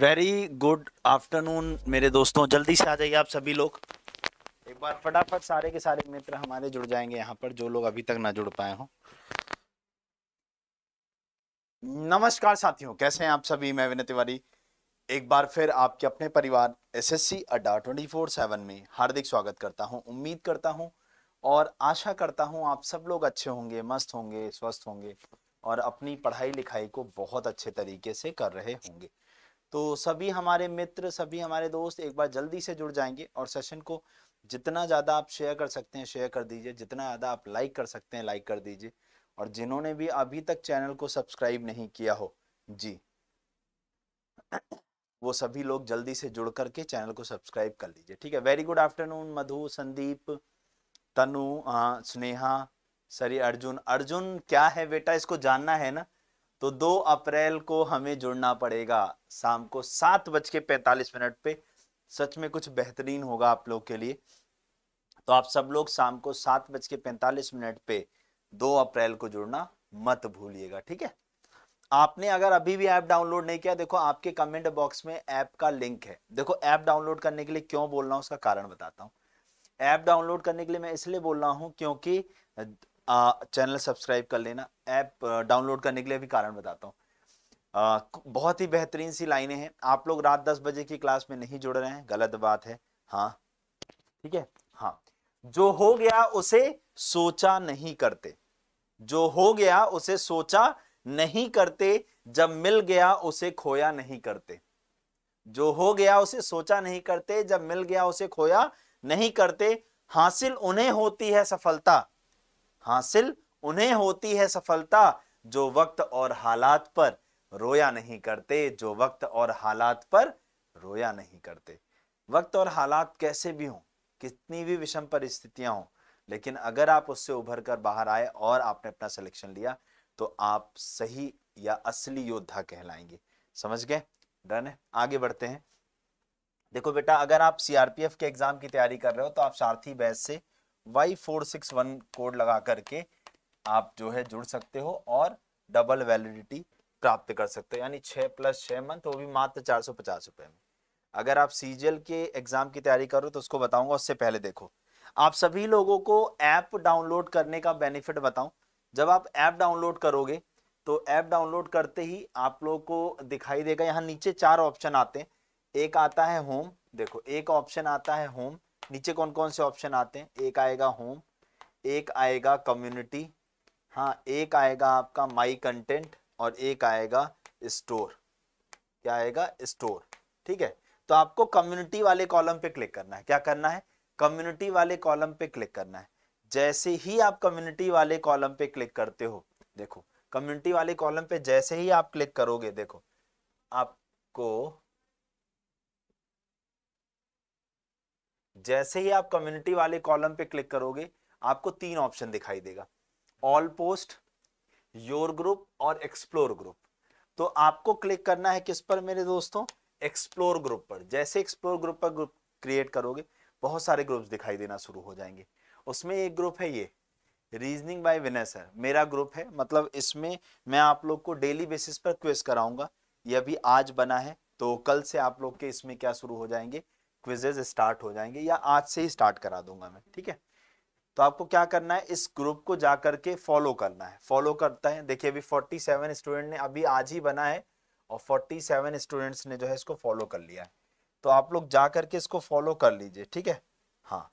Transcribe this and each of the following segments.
Very good afternoon मेरे दोस्तों जल्दी से आ जाइए आप सभी लोग एक बार फटाफट सारे के सारे मित्र हमारे जुड़ जाएंगे यहाँ पर जो लोग अभी तक ना जुड़ पाए हों नमस्कार साथियों कैसे हैं आप सभी मैं विनय तिवारी एक बार फिर आपके अपने परिवार एस एस सी अड्डा ट्वेंटी फोर सेवन में हार्दिक स्वागत करता हूं उम्मीद करता हूं और आशा करता हूं आप सब लोग अच्छे होंगे मस्त होंगे स्वस्थ होंगे और अपनी पढ़ाई लिखाई को बहुत अच्छे तरीके से कर रहे होंगे तो सभी हमारे मित्र सभी हमारे दोस्त एक बार जल्दी से जुड़ जाएंगे और सेशन को जितना ज़्यादा आप शेयर कर सकते हैं शेयर कर दीजिए जितना ज़्यादा आप लाइक कर सकते हैं लाइक कर दीजिए और जिन्होंने भी अभी तक चैनल को सब्सक्राइब नहीं किया हो जी वो सभी लोग जल्दी से जुड़ करके चैनल को सब्सक्राइब कर लीजिए ठीक है very good afternoon Madhu Sandeep Tanu आ, हाँ, स्नेहा सरी अर्जुन अर्जुन क्या है बेटा इसको जानना है ना तो 2 अप्रैल को हमें जुड़ना पड़ेगा शाम को सात बज के पैंतालीस मिनट पे सच में कुछ बेहतरीन होगा आप लोग के लिए तो आप सब लोग शाम को सात बज के पैंतालीस मिनट पे दो अप्रैल को जुड़ना मत भूलिएगा ठीक है आपने अगर अभी भी ऐप डाउनलोड नहीं किया देखो आपके कमेंट बॉक्स में ऐप का लिंक है देखो ऐप डाउनलोड करने के लिए क्यों बोल रहा हूँ उसका कारण बताता हूँ ऐप डाउनलोड करने के लिए मैं इसलिए बोल रहा हूँ क्योंकि चैनल सब्सक्राइब कर लेना ऐप डाउनलोड करने के लिए भी कारण बताता हूँ बहुत ही बेहतरीन सी लाइनें हैं आप लोग रात दस बजे की क्लास में नहीं जुड़ रहे हैं गलत बात है हाँ ठीक है हाँ जो हो गया उसे सोचा नहीं करते जो हो गया उसे सोचा नहीं करते जब मिल गया उसे खोया नहीं करते जो हो गया उसे सोचा नहीं करते जब मिल गया उसे खोया नहीं करते हासिल उन्हें होती है सफलता हासिल उन्हें होती है सफलता जो वक्त और हालात पर रोया नहीं करते जो वक्त और हालात पर रोया नहीं करते वक्त और हालात कैसे भी हों कितनी भी विषम परिस्थितियां हों लेकिन अगर आप उससे उभर कर बाहर आए और आपने अपना सिलेक्शन लिया तो आप सही या असली योद्धा कहलाएंगे समझ गए डन है आगे बढ़ते हैं देखो बेटा अगर आप सीआरपीएफ के एग्जाम की तैयारी कर रहे हो तो आप सारथी बैच से Y four six one code लगा करके आप जो है जुड़ सकते हो और डबल वैलिडिटी प्राप्त कर सकते हो यानी छः प्लस छः मंथ वो भी मात्र चार सौ पचास रुपये में अगर आप सी के एग्ज़ाम की तैयारी करो तो उसको बताऊंगा उससे पहले देखो आप सभी लोगों को ऐप डाउनलोड करने का बेनिफिट बताऊं जब आप ऐप डाउनलोड करोगे तो ऐप डाउनलोड करते ही आप लोगों को दिखाई देगा यहाँ नीचे चार ऑप्शन आते हैं एक आता है होम देखो एक ऑप्शन आता है होम नीचे कौन कौन से ऑप्शन आते हैं एक आएगा होम एक आएगा कम्युनिटी हाँ एक आएगा आपका माई कंटेंट और एक आएगा स्टोर क्या आएगा स्टोर ठीक है तो आपको कम्युनिटी वाले कॉलम पे क्लिक करना है क्या करना है कम्युनिटी वाले कॉलम पे क्लिक करना है जैसे ही आप कम्युनिटी वाले कॉलम पे क्लिक करते हो देखो कम्युनिटी वाले कॉलम पे जैसे ही आप क्लिक करोगे देखो आपको जैसे ही आप कम्युनिटी वाले कॉलम पे क्लिक करोगे आपको तीन ऑप्शन दिखाई देगा ऑल पोस्ट योर ग्रुप और एक्सप्लोर ग्रुप तो आपको क्लिक करना है किस पर मेरे दोस्तों एक्सप्लोर ग्रुप पर जैसे एक्सप्लोर ग्रुप पर ग्रुप क्रिएट करोगे बहुत सारे ग्रुप्स दिखाई देना शुरू हो जाएंगे उसमें एक ग्रुप है ये रीजनिंग बाय विनय सर मेरा ग्रुप है मतलब इसमें मैं आप लोग को डेली बेसिस पर क्वेश्चन कराऊंगा ये अभी आज बना है तो कल से आप लोग के इसमें क्या शुरू हो जाएंगे क्विजेज स्टार्ट हो जाएंगे या आज से ही स्टार्ट करा दूंगा मैं ठीक है तो आपको क्या करना है इस ग्रुप को जा करके फॉलो करना है फॉलो करता है देखिए अभी 47 स्टूडेंट ने अभी आज ही बना है और 47 स्टूडेंट्स ने जो है इसको फॉलो कर लिया है तो आप लोग जा करके इसको फॉलो कर लीजिए ठीक है हाँ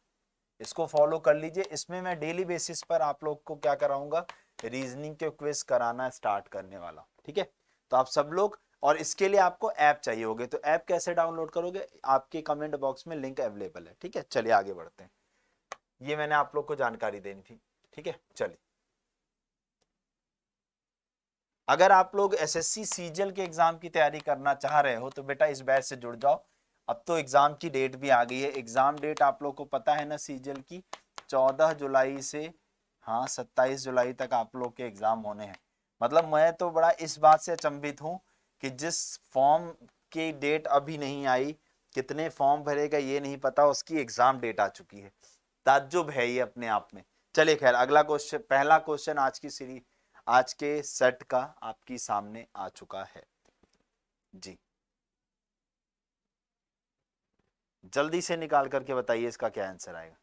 इसको फॉलो कर लीजिए इसमें मैं डेली बेसिस पर आप लोग को क्या कराऊंगा रीजनिंग के क्विज कराना स्टार्ट करने वाला ठीक है तो आप सब लोग और इसके लिए आपको ऐप चाहिए होगी तो ऐप कैसे डाउनलोड करोगे आपके कमेंट बॉक्स में लिंक अवेलेबल है ठीक है चलिए आगे बढ़ते हैं ये मैंने आप लोग को जानकारी देनी थी ठीक है चलिए अगर आप लोग एसएससी सीजल के एग्जाम की तैयारी करना चाह रहे हो तो बेटा इस बैच से जुड़ जाओ अब तो एग्जाम की डेट भी आ गई है एग्जाम डेट आप लोग को पता है ना सीजल की चौदह जुलाई से हाँ सत्ताईस जुलाई तक आप लोग के एग्जाम होने हैं मतलब मैं तो बड़ा इस बात से अचंभित हूँ कि जिस फॉर्म की डेट अभी नहीं आई कितने फॉर्म भरेगा ये नहीं पता उसकी एग्ज़ाम डेट आ चुकी है ताज्जुब है ये अपने आप में चलिए खैर अगला क्वेश्चन पहला क्वेश्चन आज की सीरीज आज के सेट का आपकी सामने आ चुका है जी जल्दी से निकाल करके बताइए इसका क्या आंसर आएगा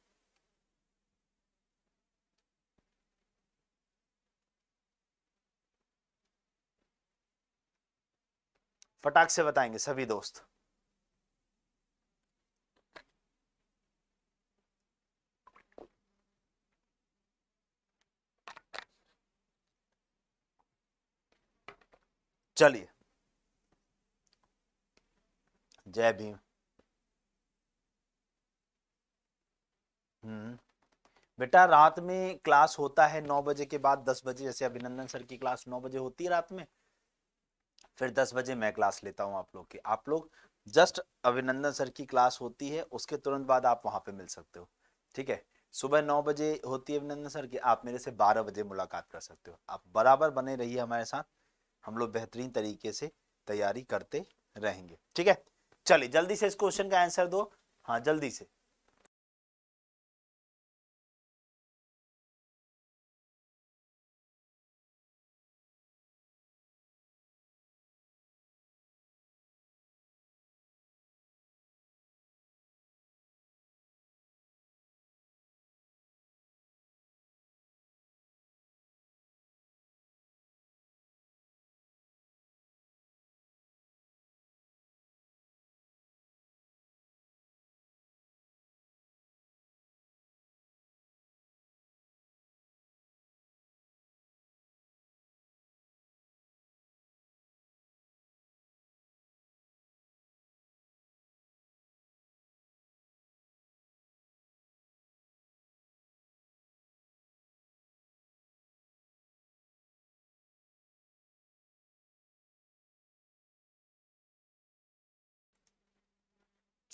फटाक से बताएंगे सभी दोस्त चलिए जय भीम हम्म बेटा रात में क्लास होता है नौ बजे के बाद दस बजे जैसे अभिनंदन सर की क्लास नौ बजे होती है रात में फिर दस बजे मैं क्लास लेता हूँ आप लोग की आप लोग जस्ट अभिनंदन सर की क्लास होती है उसके तुरंत बाद आप वहाँ पे मिल सकते हो ठीक है सुबह नौ बजे होती है अभिनंदन सर की आप मेरे से बारह बजे मुलाकात कर सकते हो आप बराबर बने रहिए हमारे साथ हम लोग बेहतरीन तरीके से तैयारी करते रहेंगे ठीक है चलिए जल्दी से इस क्वेश्चन का आंसर दो हाँ जल्दी से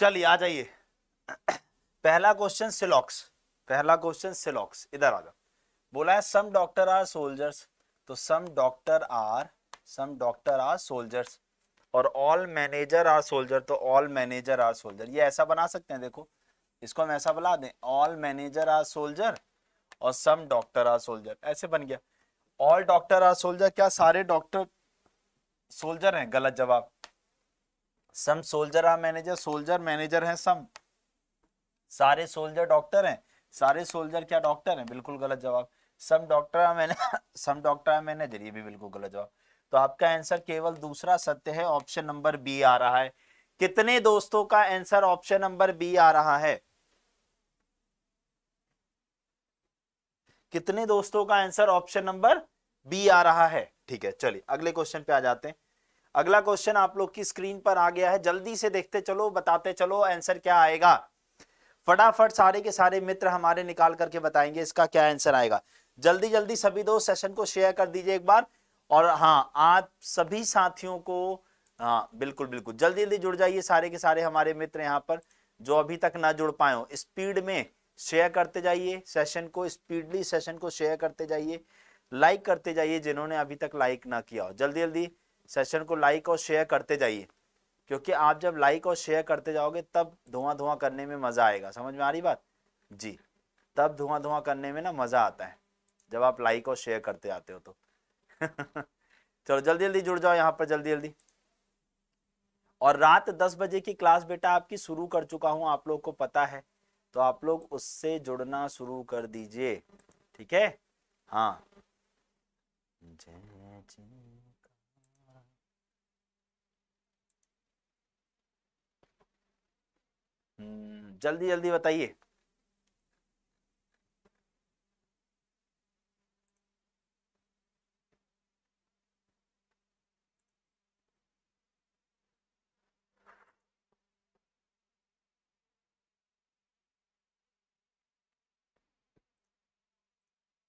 चलिए आ जाइए पहला क्वेश्चन सिलॉक्स पहला क्वेश्चन सिलॉक्स इधर आ जाओ बोला है सम डॉक्टर आर सोल्जर्स तो some doctor are some doctor are soldiers और ऑल मैनेजर आर सोल्जर तो ऑल मैनेजर आर सोल्जर ये ऐसा बना सकते हैं देखो इसको हम ऐसा बना दें ऑल मैनेजर आर सोल्जर और सम डॉक्टर आर सोल्जर ऐसे बन गया ऑल डॉक्टर आर सोल्जर क्या सारे डॉक्टर सोल्जर हैं गलत जवाब some soldier are manager soldier manager हैं सम सारे सोल्जर डॉक्टर हैं सारे सोल्जर क्या डॉक्टर हैं बिल्कुल गलत जवाब सम डॉक्टर आ मैंने सम डॉक्टर आ मैनेजर ये भी बिल्कुल गलत जवाब तो आपका आंसर केवल दूसरा सत्य है ऑप्शन नंबर बी आ रहा है कितने दोस्तों का आंसर ऑप्शन नंबर बी आ रहा है कितने दोस्तों का आंसर ऑप्शन नंबर बी आ रहा है ठीक है चलिए अगले क्वेश्चन पे आ जाते हैं अगला क्वेश्चन आप लोग की स्क्रीन पर आ गया है जल्दी से देखते चलो बताते चलो आंसर क्या आएगा फटाफट सारे के सारे मित्र हमारे निकाल करके बताएंगे इसका क्या आंसर आएगा जल्दी जल्दी सभी दोस्त सेशन को शेयर कर दीजिए एक बार और हाँ आप सभी साथियों को हाँ बिल्कुल बिल्कुल जल्दी जल्दी जुड़ जाइए सारे के सारे हमारे मित्र यहाँ पर जो अभी तक ना जुड़ पाए हो स्पीड में शेयर करते जाइए सेशन को स्पीडली सेशन को शेयर करते जाइए लाइक करते जाइए जिन्होंने अभी तक लाइक ना किया हो जल्दी जल्दी सेशन को लाइक और शेयर करते जाइए क्योंकि आप जब लाइक और शेयर करते जाओगे तब धुआं धुआं करने में मज़ा आएगा समझ में आ रही बात जी तब धुआं धुआं करने में ना मज़ा आता है जब आप लाइक और शेयर करते आते हो तो चलो जल्दी जल्दी जुड़ जाओ यहाँ पर जल्दी जल्दी और रात दस बजे की क्लास बेटा आपकी शुरू कर चुका हूँ आप लोग को पता है तो आप लोग उससे जुड़ना शुरू कर दीजिए ठीक है हाँ जय हम्म, जल्दी जल्दी बताइए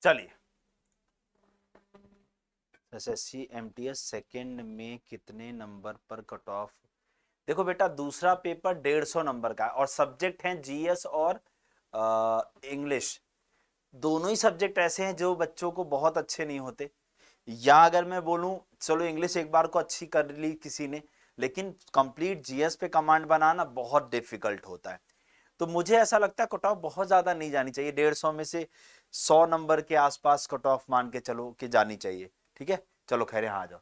चलिए S S C M T S second में कितने नंबर पर कट ऑफ देखो बेटा दूसरा पेपर डेढ़ सौ नंबर का है और सब्जेक्ट हैं जीएस और इंग्लिश दोनों ही सब्जेक्ट ऐसे हैं जो बच्चों को बहुत अच्छे नहीं होते या अगर मैं बोलूं चलो इंग्लिश एक बार को अच्छी कर ली किसी ने लेकिन कंप्लीट जीएस पे कमांड बनाना बहुत डिफिकल्ट होता है तो मुझे ऐसा लगता है कट ऑफ बहुत ज़्यादा नहीं जानी चाहिए डेढ़ सौ में से सौ नंबर के आसपास कट ऑफ मान के चलो कि जानी चाहिए ठीक है चलो खैर यहाँ आ जाओ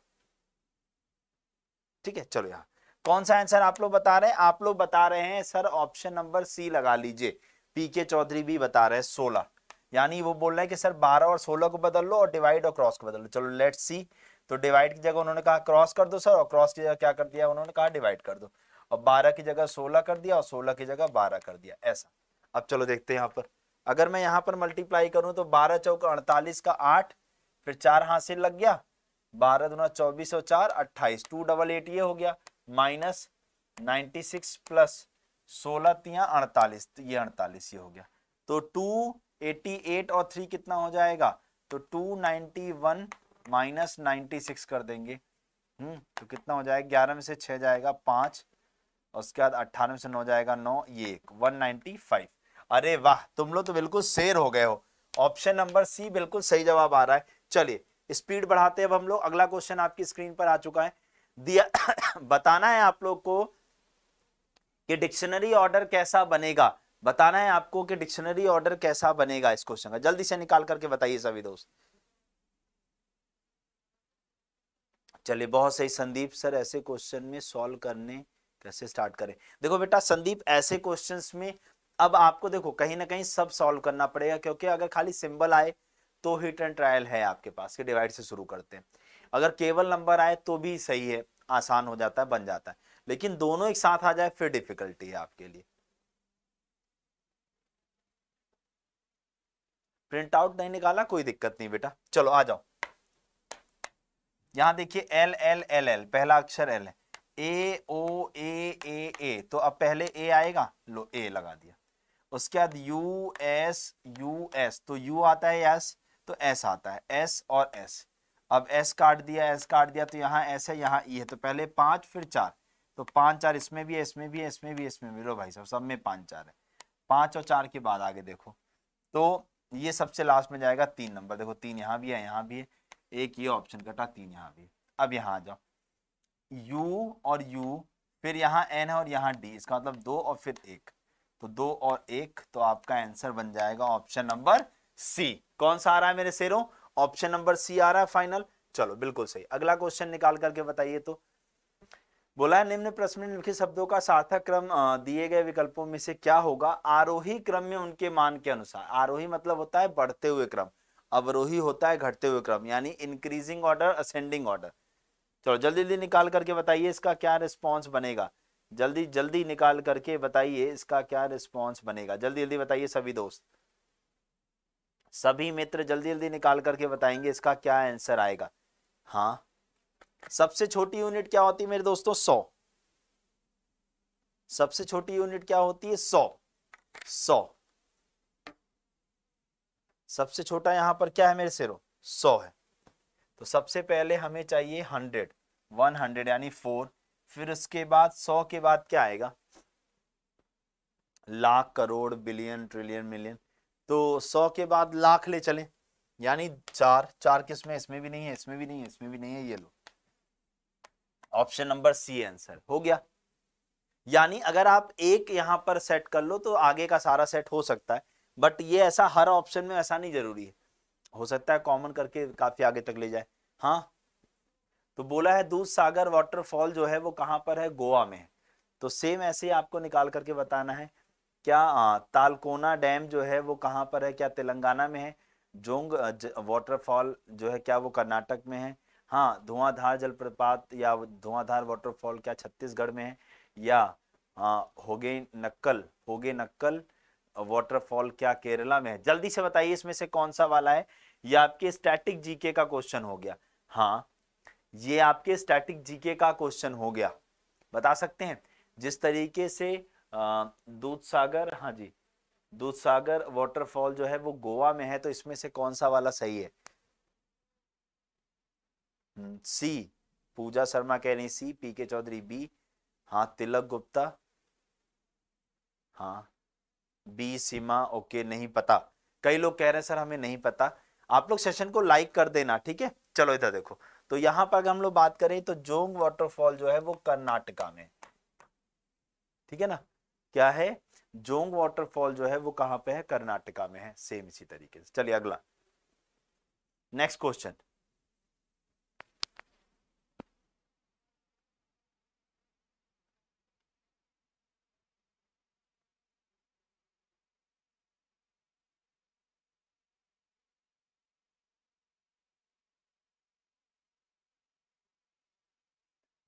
ठीक है चलो यहाँ कौन सा आंसर आप लोग बता रहे हैं आप लोग बता रहे हैं सर ऑप्शन नंबर सी लगा लीजिए पी के चौधरी भी बता रहे हैं सोलह यानी वो बोल रहे हैं कि सर बारह और सोलह को बदल लो और डिवाइड और क्रॉस को बदल लो चलो लेट सी तो डिवाइड की जगह उन्होंने कहा क्रॉस कर दो सर और क्रॉस की जगह क्या कर दिया उन्होंने कहा डिवाइड कर दो और बारह की जगह सोलह कर दिया और सोलह की जगह बारह कर दिया ऐसा अब चलो देखते हैं यहाँ पर अगर मैं यहाँ पर मल्टीप्लाई करूँ तो बारह चौक अड़तालीस का आठ फिर चार हासिल लग गया बारह दुना चौबीस और चार अट्ठाईस टू डबल एट ये हो गया माइनस नाइन्टी सिक्स प्लस सोलह तिया अड़तालीस तो ये अड़तालीस ये हो गया तो टू एटी एट और थ्री कितना हो जाएगा तो two ninety one minus ninety six कर देंगे हम्म तो कितना हो जाएगा ग्यारह में से छः जाएगा पाँच और उसके बाद अट्ठारह में से नौ जाएगा नौ ये एक वन नाइन्टी फाइव अरे वाह तुम लोग तो बिल्कुल शेर हो गए हो ऑप्शन नंबर सी बिल्कुल सही जवाब आ रहा है चलिए स्पीड बढ़ाते हैं अब हम लोग अगला क्वेश्चन आपकी स्क्रीन पर आ चुका है दिया बताना है आप लोग को कि डिक्शनरी ऑर्डर कैसा बनेगा बताना है आपको कि डिक्शनरी ऑर्डर कैसा बनेगा इस क्वेश्चन का जल्दी से निकाल करके बताइए सभी दोस्त चलिए बहुत सही संदीप सर ऐसे क्वेश्चन में सॉल्व करने कैसे स्टार्ट करें देखो बेटा संदीप ऐसे क्वेश्चंस में अब आपको देखो कहीं ना कहीं सब सॉल्व करना पड़ेगा क्योंकि अगर खाली सिंबल आए तो हिट एंड ट्रायल है आपके पास कि डिवाइड से शुरू करते हैं अगर केवल नंबर आए तो भी सही है आसान हो जाता है बन जाता है लेकिन दोनों एक साथ आ जाए फिर डिफिकल्टी है आपके लिए प्रिंट आउट नहीं निकाला कोई दिक्कत नहीं बेटा चलो आ जाओ यहां देखिए एल एल एल एल पहला अक्षर एल है ए ओ ए ए ए तो अब पहले ए आएगा लो ए लगा दिया उसके बाद यू एस यू एस तो यू आता है एस तो एस आता है एस और एस अब एस काट दिया एस काट दिया तो यहाँ एस है यहाँ ई e है तो पहले पांच फिर चार तो पांच चार इसमें भी है इसमें भी है इसमें भी इसमें भी लो भाई साहब सब में पांच चार है पांच और चार के बाद आगे देखो तो ये सबसे लास्ट में जाएगा तीन नंबर देखो तीन यहाँ भी है यहाँ भी है एक ये ऑप्शन कटा तीन यहाँ भी अब यहाँ आ जाओ यू और यू फिर यहाँ एन है और यहाँ डी इसका मतलब दो और फिर एक तो दो और एक तो आपका आंसर बन जाएगा ऑप्शन नंबर सी कौन सा आ रहा है मेरे शेरों ऑप्शन नंबर सी आ रहा है फाइनल चलो बिल्कुल सही अगला क्वेश्चन निकाल करके बताइए तो बोला है निम्न प्रश्न में लिखित शब्दों का सार्थक क्रम दिए गए विकल्पों में से क्या होगा आरोही क्रम में उनके मान के अनुसार आरोही मतलब होता है बढ़ते हुए क्रम अवरोही होता है घटते हुए क्रम यानी इंक्रीजिंग ऑर्डर असेंडिंग ऑर्डर चलो जल्दी जल्दी निकाल करके बताइए इसका क्या रिस्पॉन्स बनेगा जल्दी जल्दी निकाल करके बताइए इसका क्या रिस्पॉन्स बनेगा जल्दी जल्दी बताइए सभी दोस्त सभी मित्र जल्दी जल्दी निकाल करके बताएंगे इसका क्या आंसर आएगा हाँ सबसे छोटी यूनिट क्या होती है मेरे दोस्तों सौ सबसे छोटी यूनिट क्या होती है सौ सौ सबसे छोटा यहां पर क्या है मेरे सिरो सौ है तो सबसे पहले हमें चाहिए हंड्रेड वन हंड्रेड यानी फोर फिर उसके बाद सौ के बाद क्या आएगा lakh crore billion trillion million तो सौ के बाद लाख ले चले यानी चार चार किस में इसमें भी नहीं है इसमें भी नहीं है इसमें भी नहीं है ये लो ऑप्शन नंबर सी आंसर हो गया यानी अगर आप एक यहाँ पर सेट कर लो तो आगे का सारा सेट हो सकता है बट ये ऐसा हर ऑप्शन में ऐसा नहीं जरूरी है हो सकता है कॉमन करके काफी आगे तक ले जाए हाँ तो बोला है दूध सागर वाटरफॉल जो है वो कहां पर है गोवा में है तो सेम ऐसे ही आपको निकाल करके बताना है क्या तालकोना डैम जो है वो कहाँ पर है क्या तेलंगाना में है जोंग वाटरफॉल जो है क्या वो कर्नाटक में है हाँ धुआंधार जलप्रपात या धुआंधार वाटरफॉल क्या छत्तीसगढ़ में है या होगे नक्कल होगे नक्कल वाटरफॉल क्या केरला में है जल्दी से बताइए इसमें से कौन सा वाला है ये आपके स्टैटिक जीके का क्वेश्चन हो गया हाँ ये आपके स्टैटिक जीके का क्वेश्चन हो गया बता सकते हैं जिस तरीके से दूध सागर हाँ जी दूध सागर वाटरफॉल जो है वो गोवा में है तो इसमें से कौन सा वाला सही है सी हम्म, पूजा शर्मा कह रही सी पी के चौधरी बी हाँ तिलक गुप्ता हाँ बी सीमा ओके नहीं पता कई लोग कह रहे हैं सर हमें नहीं पता आप लोग सेशन को लाइक कर देना ठीक है चलो इधर देखो तो यहाँ पर अगर हम लोग बात करें तो जोंग वाटरफॉल जो है वो कर्नाटका में ठीक है ना क्या है जोंग वाटरफॉल जो है वो कहां पे है कर्नाटका में है सेम इसी तरीके से चलिए अगला नेक्स्ट क्वेश्चन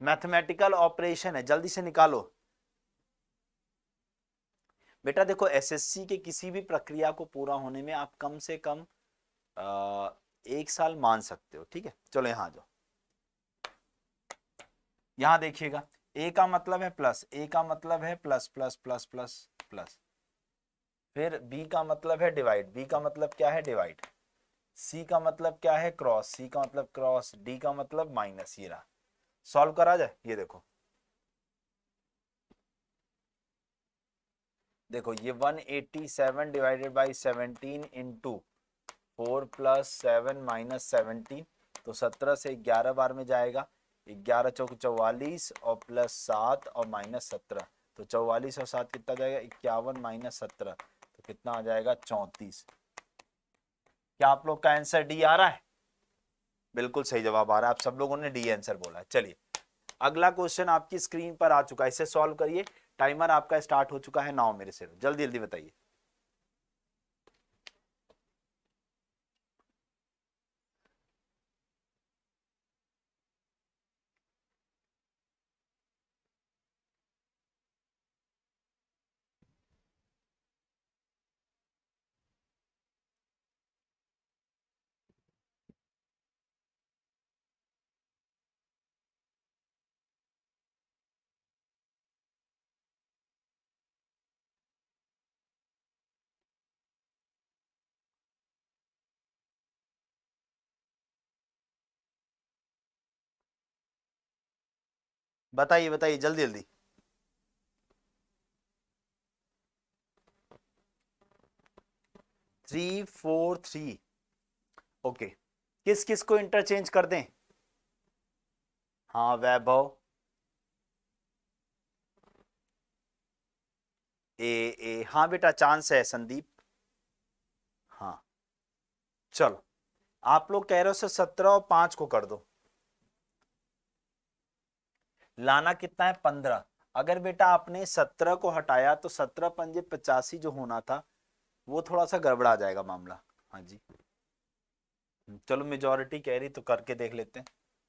मैथमेटिकल ऑपरेशन है जल्दी से निकालो बेटा देखो एसएससी के किसी भी प्रक्रिया को पूरा होने में आप कम से कम आ, एक साल मान सकते हो ठीक है चलो यहां जाओ यहां देखिएगा ए का मतलब है प्लस ए का मतलब है plus plus plus plus plus फिर बी का मतलब है डिवाइड बी का मतलब क्या है डिवाइड सी का मतलब क्या है क्रॉस सी का मतलब क्रॉस डी का मतलब माइनस ये रहा सॉल्व करा जाए ये देखो देखो ये 187 divided by 17 into 4 plus seven minus seventeen तो 17 से 11 बार में जाएगा 11 चौक चौवालीस और प्लस सात और माइनस सत्रह तो चौवालीस और सात कितना जाएगा इक्यावन माइनस सत्रह तो कितना आ जाएगा चौंतीस क्या आप लोग का आंसर डी आ रहा है बिल्कुल सही जवाब आ रहा है आप सब लोगों ने डी आंसर बोला चलिए अगला क्वेश्चन आपकी स्क्रीन पर आ चुका है इसे सॉल्व करिए टाइमर आपका स्टार्ट हो चुका है नौ मेरे से जल्दी जल्दी बताइए बताइए बताइए जल्दी जल्दी थ्री फोर थ्री ओके किस किस को इंटरचेंज कर दें हाँ वैभव ए ए हाँ बेटा चांस है संदीप हाँ चलो आप लोग कह रहे हो सत्रह और पांच को कर दो लाना कितना है पंद्रह अगर बेटा आपने सत्रह को हटाया तो सत्रह पंजे पचासी जो होना था वो थोड़ा सा गड़बड़ा जाएगा मामला हाँ जी चलो मेजोरिटी कह रही तो करके देख लेते हैं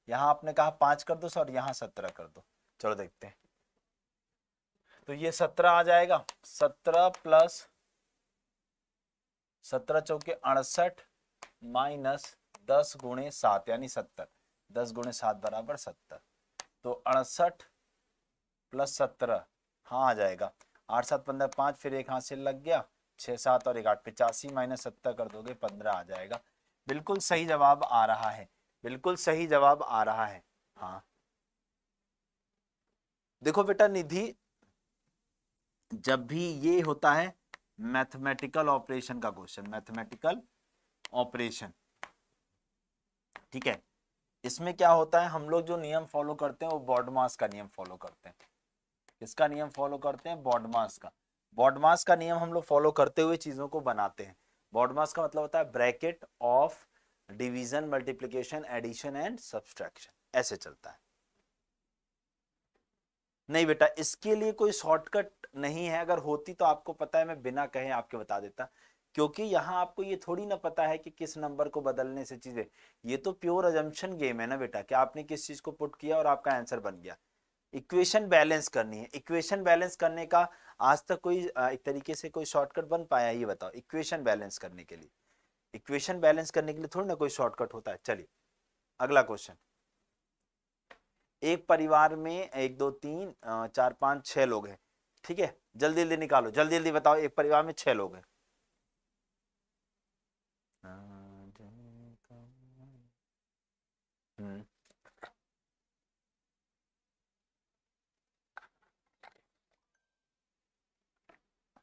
यहाँ आपने कहा पांच कर दो सर यहाँ सत्रह कर दो चलो देखते हैं तो ये सत्रह आ जाएगा सत्रह प्लस सत्रह चौके अड़सठ माइनस दस गुणे सात यानी सत्तर दस गुणे सात बराबर सत्तर तो अड़सठ प्लस सत्रह हाँ आ जाएगा आठ सात पंद्रह पाँच फिर एक हाथ से लग गया छः सात और एक आठ पचासी माइनस सत्तर कर दोगे पंद्रह आ जाएगा बिल्कुल सही जवाब आ रहा है बिल्कुल सही जवाब आ रहा है हाँ देखो बेटा निधि जब भी ये होता है मैथमेटिकल ऑपरेशन का क्वेश्चन मैथमेटिकल ऑपरेशन ठीक है इसमें क्या होता है हम लोग जो नियम फॉलो करते हैं वो बॉडमास का नियम फॉलो करते हैं किसका नियम फॉलो करते हैं बॉडमास का बॉडमास का नियम हम लोग फॉलो करते हुए चीज़ों को बनाते हैं बॉडमास का मतलब होता है bracket of division multiplication addition and subtraction ऐसे चलता है नहीं बेटा इसके लिए कोई शॉर्टकट नहीं है अगर होती तो आपको पता है मैं बिना कहे आपके बता देता क्योंकि यहाँ आपको ये थोड़ी ना पता है कि किस नंबर को बदलने से चीज़ें ये तो प्योर अजम्पन गेम है ना बेटा कि आपने किस चीज़ को पुट किया और आपका आंसर बन गया इक्वेशन बैलेंस करनी है इक्वेशन बैलेंस करने का आज तक कोई एक तरीके से कोई शॉर्टकट बन पाया ये बताओ इक्वेशन बैलेंस करने के लिए इक्वेशन बैलेंस करने के लिए थोड़ी ना कोई शॉर्टकट होता है चलिए अगला क्वेश्चन एक परिवार में एक दो तीन चार पाँच छह लोग हैं ठीक है जल्दी जल्दी निकालो जल्दी जल्दी बताओ एक परिवार में छह लोग हैं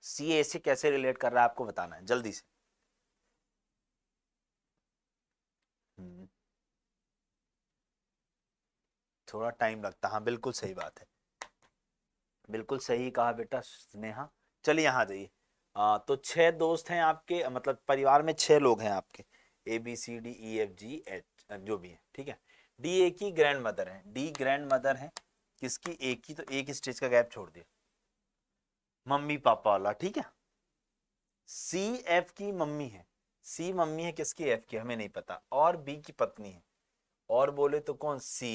सी ए से कैसे रिलेट कर रहा है आपको बताना है जल्दी से hmm. थोड़ा टाइम लगता हाँ बिल्कुल सही बात है बिल्कुल सही कहा बेटा स्नेहा चलिए यहाँ जाइए तो छह दोस्त हैं आपके मतलब परिवार में छह लोग हैं आपके A B C D E F G H जो भी है ठीक है डी ए की ग्रैंड मदर है डी ग्रैंड मदर है किसकी ए की तो एक स्टेज का गैप छोड़ दिया मम्मी पापा वाला ठीक है सी एफ की मम्मी है सी मम्मी है किसकी एफ की हमें नहीं पता और बी की पत्नी है और बोले तो कौन सी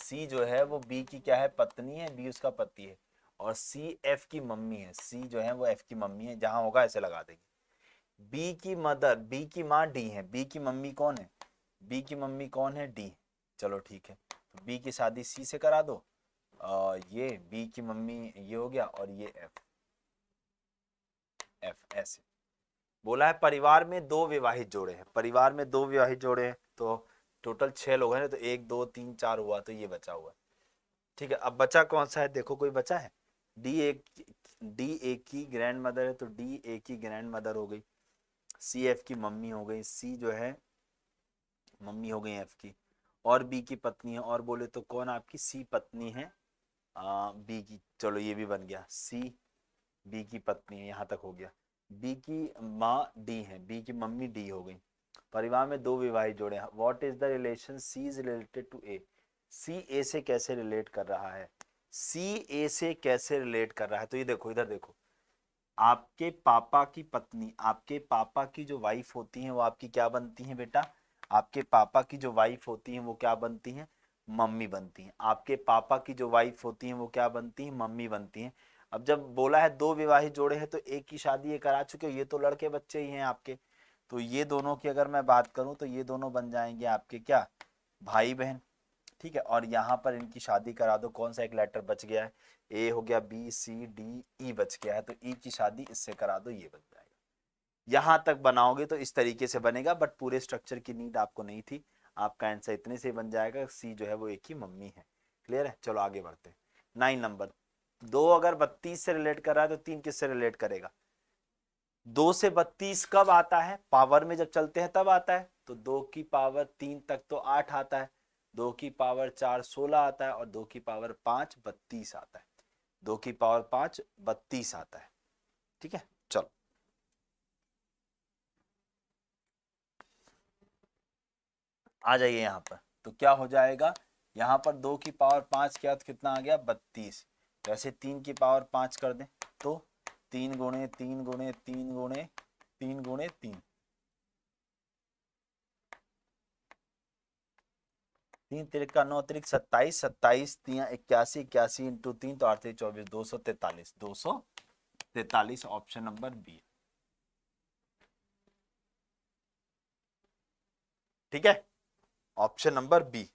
सी जो है वो बी की क्या है पत्नी है बी उसका पति है और सी एफ की मम्मी है सी जो है वो एफ की मम्मी है जहां होगा ऐसे लगा देंगे बी की मदर बी की माँ डी है बी की मम्मी कौन है बी की मम्मी कौन है डी चलो ठीक है तो बी की शादी सी से करा दो आ, ये बी की मम्मी ये हो गया और ये एफ एफ ऐसे बोला है परिवार में दो विवाहित जोड़े हैं परिवार में दो विवाहित जोड़े हैं तो टोटल छः लोग हैं तो एक दो तीन चार हुआ तो ये बचा हुआ ठीक है अब बचा कौन सा है देखो कोई बचा है डी ए डी ए की ग्रैंड मदर है तो डी ए की ग्रैंड मदर हो गई सी एफ की मम्मी हो गई सी जो है मम्मी हो गई एफ की और बी की पत्नी है और बोले तो कौन आपकी सी पत्नी है आ, बी की चलो ये भी बन गया सी बी की पत्नी है यहाँ तक हो गया बी की माँ डी है बी की मम्मी डी हो गई परिवार में दो विवाहित जोड़े हैं what is the relation C is related to A C A से कैसे रिलेट कर रहा है सी ए से कैसे रिलेट कर रहा है तो ये देखो इधर देखो आपके पापा की पत्नी आपके पापा की जो वाइफ होती है वो आपकी क्या बनती है बेटा आपके पापा की जो वाइफ होती हैं वो क्या बनती हैं मम्मी बनती हैं आपके पापा की जो वाइफ होती हैं वो क्या बनती हैं मम्मी बनती हैं अब जब बोला है दो विवाहित जोड़े हैं तो एक की शादी ये करा चुके हो ये तो लड़के बच्चे ही हैं आपके तो ये दोनों की अगर मैं बात करूं तो ये दोनों बन जाएंगे आपके क्या भाई बहन ठीक है और यहाँ पर इनकी शादी करा दो कौन सा एक लेटर बच गया है ए हो गया बी सी डी ई बच गया है तो ई e की शादी इससे करा दो ये बन जाए यहाँ तक बनाओगे तो इस तरीके से बनेगा बट पूरे स्ट्रक्चर की नीड आपको नहीं थी आपका आंसर इतने से बन जाएगा सी जो है वो एक ही मम्मी है क्लियर है चलो आगे बढ़ते नाइन नंबर दो अगर बत्तीस से रिलेट कर रहा है तो तीन किससे रिलेट करेगा दो से बत्तीस कब आता है पावर में जब चलते हैं तब आता है तो दो की पावर तीन तक तो आठ आता है दो की पावर चार सोलह आता है और दो की पावर पांच बत्तीस आता है दो की पावर पांच बत्तीस आता है ठीक है चलो आ जाइए यहाँ पर तो क्या हो जाएगा यहाँ पर दो की पावर पांच क्या कितना आ गया बत्तीस वैसे तो तीन की पावर पांच कर दें तो तीन गुणे तीन गुणे तीन गुणे तीन गुणे तीन तीन का नौ तिरिक सत्ताईस सत्ताईस तीन इक्यासी इक्यासी इंटू तीन तो आठ चौबीस दो सौ तैतालीस दो सौ तैतालीस ऑप्शन नंबर बी ठीक है ऑप्शन नंबर बी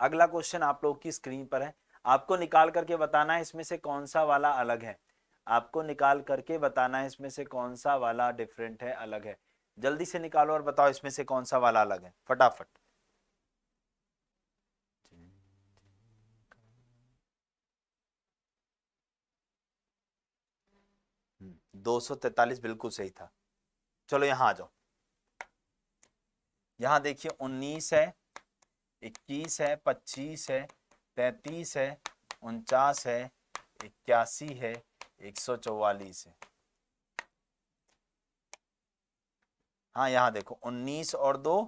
अगला क्वेश्चन आप लोग की स्क्रीन पर है आपको निकाल करके बताना है इसमें से कौन सा वाला अलग है आपको निकाल करके बताना है इसमें से कौन सा वाला डिफरेंट है अलग है जल्दी से निकालो और बताओ इसमें से कौन सा वाला अलग है फटाफट हम्म, दो सौ तैतालीस बिल्कुल सही था चलो यहां आ जाओ यहाँ देखिए उन्नीस है इक्कीस है पच्चीस है तैतीस है उनचास है इक्यासी है एक सौ चौवालीस है हाँ यहाँ देखो उन्नीस और दो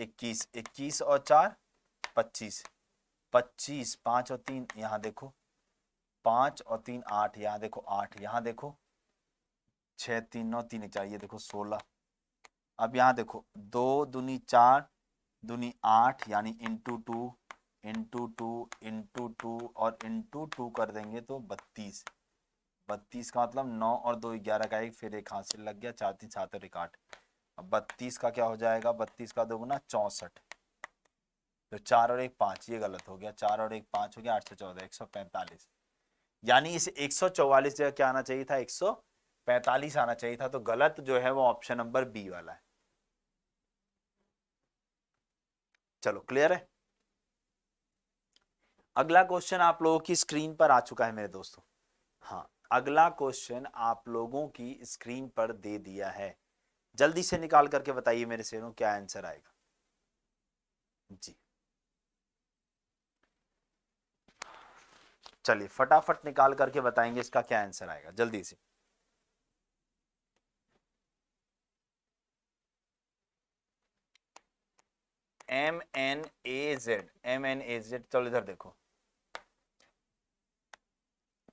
इक्कीस इक्कीस और चार पच्चीस पच्चीस पाँच और तीन यहाँ देखो पाँच और तीन आठ यहाँ देखो आठ यहाँ देखो छः तीन नौ तीन चार ये देखो सोलह अब यहाँ देखो दो दूनी चार दूनी आठ यानी into two into two into two और इंटू टू कर देंगे तो बत्तीस बत्तीस का मतलब नौ और दो ग्यारह का एक फिर एक हाथ से लग गया चार तीन सात और एक आठ अब बत्तीस का क्या हो जाएगा बत्तीस का दोगुना चौंसठ तो चार और एक पाँच ये गलत हो गया चार और एक पाँच हो गया आठ सौ चौदह एक सौ पैंतालीस यानी इसे एक सौ चौवालीस जगह क्या आना चाहिए था एक सौ पैंतालीस आना चाहिए था तो गलत जो है वो ऑप्शन नंबर बी वाला है चलो क्लियर है अगला क्वेश्चन आप लोगों की स्क्रीन पर आ चुका है मेरे दोस्तों हाँ अगला क्वेश्चन आप लोगों की स्क्रीन पर दे दिया है जल्दी से निकाल करके बताइए मेरे से क्या आंसर आएगा जी चलिए फटाफट निकाल करके बताएंगे इसका क्या आंसर आएगा जल्दी से M N A Z M N A Z चलो इधर देखो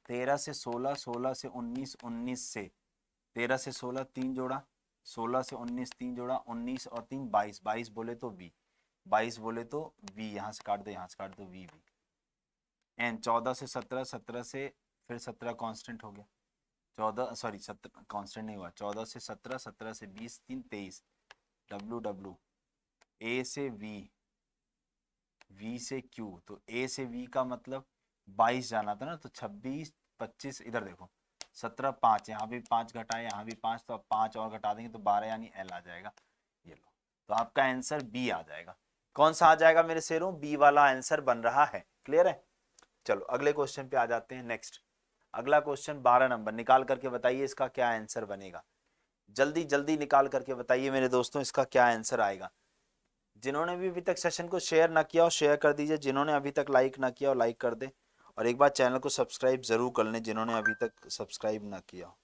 तेरह से सोलह सोलह से उन्नीस उन्नीस से तेरह से सोलह तीन जोड़ा सोलह से उन्नीस तीन जोड़ा उन्नीस और तीन बाईस बाईस बोले तो बी बाईस बोले तो बी यहाँ से काट दो यहाँ से काट दो वी बी एन चौदह से सत्रह सत्रह से फिर सत्रह कांस्टेंट हो गया चौदह सॉरी सत्रह कांस्टेंट नहीं हुआ चौदह से सत्रह सत्रह से बीस तीन तेईस डब्लू डब्लू ए से वी वी से क्यू तो ए से वी का मतलब बाईस जाना था ना तो छब्बीस पच्चीस इधर देखो सत्रह पाँच यहाँ भी पाँच घटाए यहाँ भी पाँच तो आप पाँच और घटा देंगे तो बारह यानी एल आ जाएगा ये लो तो आपका आंसर बी आ जाएगा कौन सा आ जाएगा मेरे शेरों बी वाला आंसर बन रहा है क्लियर है चलो अगले क्वेश्चन पे आ जाते हैं नेक्स्ट अगला क्वेश्चन बारह नंबर निकाल करके बताइए इसका क्या आंसर बनेगा जल्दी जल्दी निकाल करके बताइए मेरे दोस्तों इसका क्या आंसर आएगा जिन्होंने भी अभी तक सेशन को शेयर ना किया हो शेयर कर दीजिए जिन्होंने अभी तक लाइक ना किया हो लाइक कर दे और एक बार चैनल को सब्सक्राइब ज़रूर कर लें जिन्होंने अभी तक सब्सक्राइब ना किया हो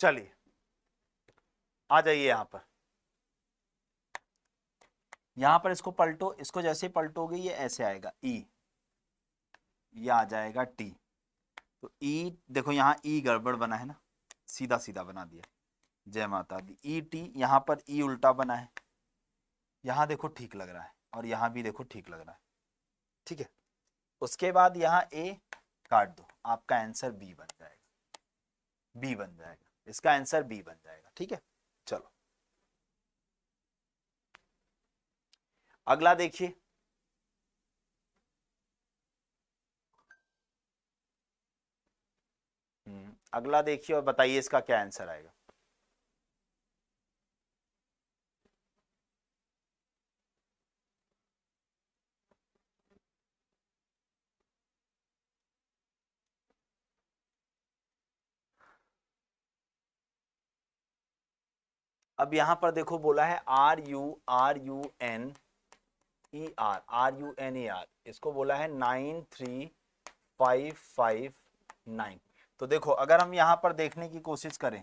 चलिए आ जाइए यहां पर यहां पर इसको पलटो इसको जैसे पलटोगे ये ऐसे आएगा ई e। ये आ जाएगा टी तो ई e, देखो यहां ई e गड़बड़ बना है ना सीधा सीधा बना दिया जय माता दी ई टी यहां पर ई उल्टा बना है यहां देखो ठीक लग रहा है और यहां भी देखो ठीक लग रहा है ठीक है उसके बाद यहाँ ए काट दो आपका आंसर बी बन जाएगा बी बन जाएगा इसका आंसर बी बन जाएगा ठीक है चलो अगला देखिए हम्म, अगला देखिए और बताइए इसका क्या आंसर आएगा अब यहाँ पर देखो बोला है R U R U N E R R U N E R इसको बोला है nine three five five nine तो देखो अगर हम यहाँ पर देखने की कोशिश करें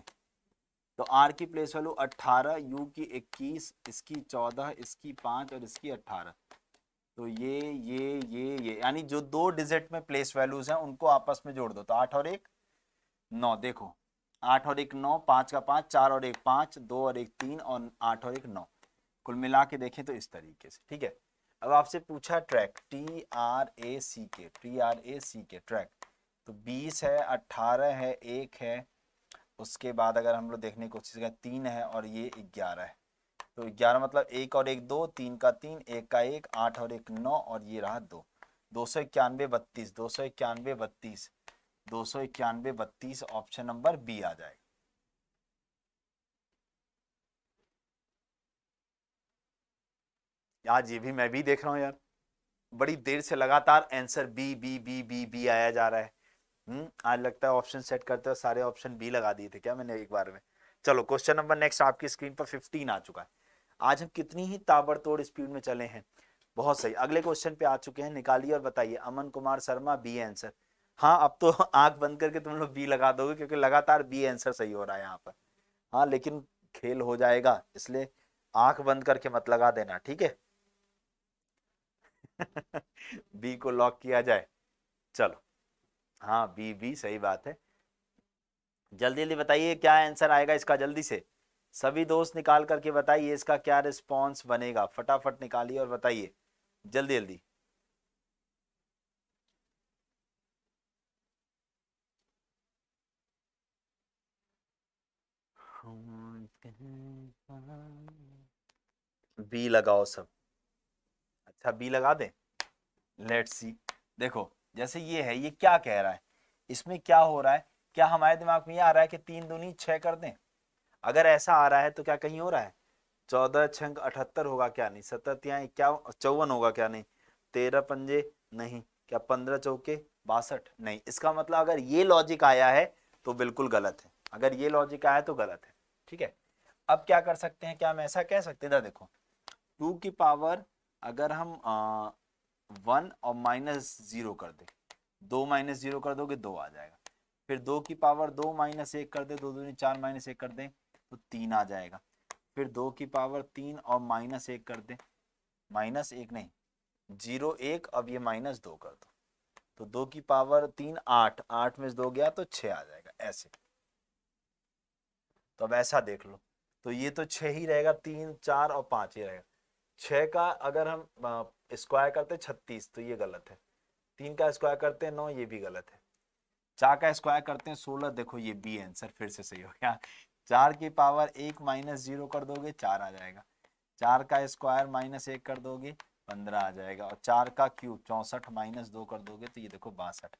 तो आर की प्लेस वैल्यू अट्ठारह यू की इक्कीस इसकी चौदह इसकी पांच और इसकी अट्ठारह तो ये ये ये ये यानी जो दो डिजिट में प्लेस वैल्यूज हैं उनको आपस में जोड़ दो तो आठ और एक नौ देखो आठ और एक नौ पाँच का पाँच चार और एक पाँच दो और एक तीन और आठ और एक नौ कुल मिला के देखें तो इस तरीके से ठीक है अब आपसे पूछा track T R A C K T R A C के ट्रैक तो बीस है अट्ठारह है एक है उसके बाद अगर हम लोग देखने की कोशिश करें तीन है और ये ग्यारह है तो ग्यारह मतलब एक और एक दो तीन का तीन एक का एक आठ और एक नौ और ये रहा दो दो सौ इक्यानवे बत्तीस दो सौ इक्यानवे बत्तीस दो सौ इक्यानवे बत्तीस ऑप्शन नंबर बी आ जाएगा आज ये भी मैं भी देख रहा हूँ यार बड़ी देर से लगातार answer B B B B B आया जा रहा है हम्म आज लगता है ऑप्शन सेट करते हो सारे ऑप्शन बी लगा दिए थे क्या मैंने एक बार में चलो क्वेश्चन नंबर नेक्स्ट आपकी स्क्रीन पर फिफ्टीन आ चुका है आज हम कितनी ही ताबड़तोड़ स्पीड में चले हैं बहुत सही अगले क्वेश्चन पे आ चुके हैं निकालिए और बताइए अमन कुमार शर्मा बी आंसर हाँ अब तो आंख बंद करके तुम लोग बी लगा दोगे क्योंकि लगातार बी आंसर सही हो रहा है यहाँ पर हाँ लेकिन खेल हो जाएगा इसलिए आंख बंद करके मत लगा देना ठीक है बी को लॉक किया जाए चलो हाँ बी बी सही बात है जल्दी जल्दी बताइए क्या आंसर आएगा इसका जल्दी से सभी दोस्त निकाल करके बताइए इसका क्या रिस्पॉन्स बनेगा फटाफट निकालिए और बताइए जल्दी जल्दी बी लगाओ सब अच्छा बी लगा दें लेट सी देखो जैसे ये है ये क्या कह रहा है इसमें क्या हो रहा है क्या हमारे दिमाग में ये आ रहा है कि तीन दूनी छह कर दें अगर ऐसा आ रहा है तो क्या कहीं हो रहा है चौदह छंग अठहत्तर होगा क्या नहीं सत्तर या चौवन होगा क्या नहीं तेरह पंजे नहीं क्या पंद्रह चौके बासठ नहीं इसका मतलब अगर ये लॉजिक आया है तो बिल्कुल गलत है अगर ये लॉजिक आया तो गलत है ठीक है अब क्या कर सकते हैं क्या हम ऐसा कह सकते हैं देखो टू की पावर अगर हम वन और माइनस जीरो कर दे दो माइनस जीरो कर दोगे दो आ जाएगा फिर दो की पावर दो माइनस एक कर दे दो दो चार माइनस एक कर दें तो तीन आ जाएगा फिर दो की पावर तीन और माइनस एक कर दे माइनस एक नहीं जीरो एक अब ये माइनस दो कर दो तो दो की पावर तीन आठ आठ में दो गया तो छ आ जाएगा ऐसे तो अब ऐसा देख लो तो ये तो छ ही रहेगा तीन चार और पांच ही रहेगा छह का अगर हम स्क्वायर करते छत्तीस तो ये गलत है तीन का स्क्वायर करते हैं नौ ये भी गलत है चार का स्क्वायर करते हैं सोलह देखो ये बी आंसर फिर से सही हो गया चार की पावर एक माइनस जीरो कर दोगे चार आ जाएगा चार का स्क्वायर माइनस एक कर दोगे पंद्रह आ जाएगा और चार का क्यूब चौसठ माइनस दो कर दोगे तो ये देखो बासठ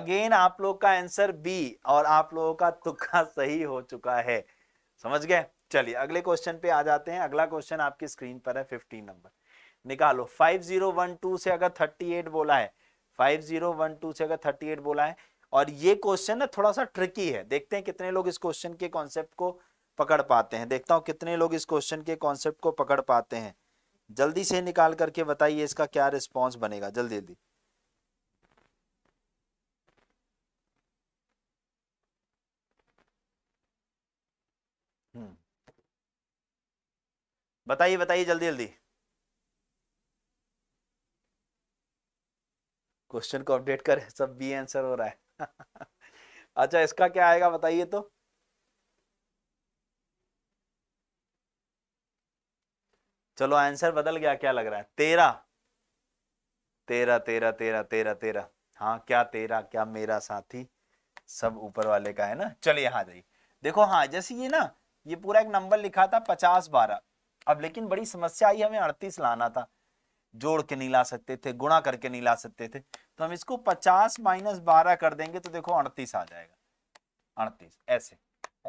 अगेन आप लोग का आंसर बी और आप लोगों का तुक्का सही हो चुका है समझ गए चलिए अगले क्वेश्चन पे आ जाते हैं अगला क्वेश्चन आपकी स्क्रीन पर है फिफ्टीन नंबर निकालो फाइव जीरो वन टू से अगर थर्टी एट बोला है फाइव जीरो वन टू से अगर थर्टी एट बोला है और ये क्वेश्चन ना थोड़ा सा ट्रिकी है देखते हैं कितने लोग इस क्वेश्चन के कॉन्सेप्ट को पकड़ पाते हैं देखता हूँ कितने लोग इस क्वेश्चन के कॉन्सेप्ट को पकड़ पाते हैं जल्दी से निकाल करके बताइए इसका क्या रिस्पॉन्स बनेगा जल्दी जल्दी बताइए बताइए जल्दी जल्दी क्वेश्चन को अपडेट कर सब बी आंसर हो रहा है अच्छा इसका क्या आएगा बताइए तो चलो आंसर बदल गया क्या लग रहा है तेरह तेरह तेरह तेरह तेरह तेरह हाँ क्या तेरा क्या मेरा साथी सब ऊपर वाले का है ना चलिए हाँ जाइए देखो हाँ जैसे ये ना ये पूरा एक नंबर लिखा था पचास बारह अब लेकिन बड़ी समस्या आई हमें अड़तीस लाना था जोड़ के नहीं ला सकते थे गुणा करके नहीं ला सकते थे तो हम इसको पचास माइनस बारह कर देंगे तो देखो अड़तीस आ जाएगा अड़तीस ऐसे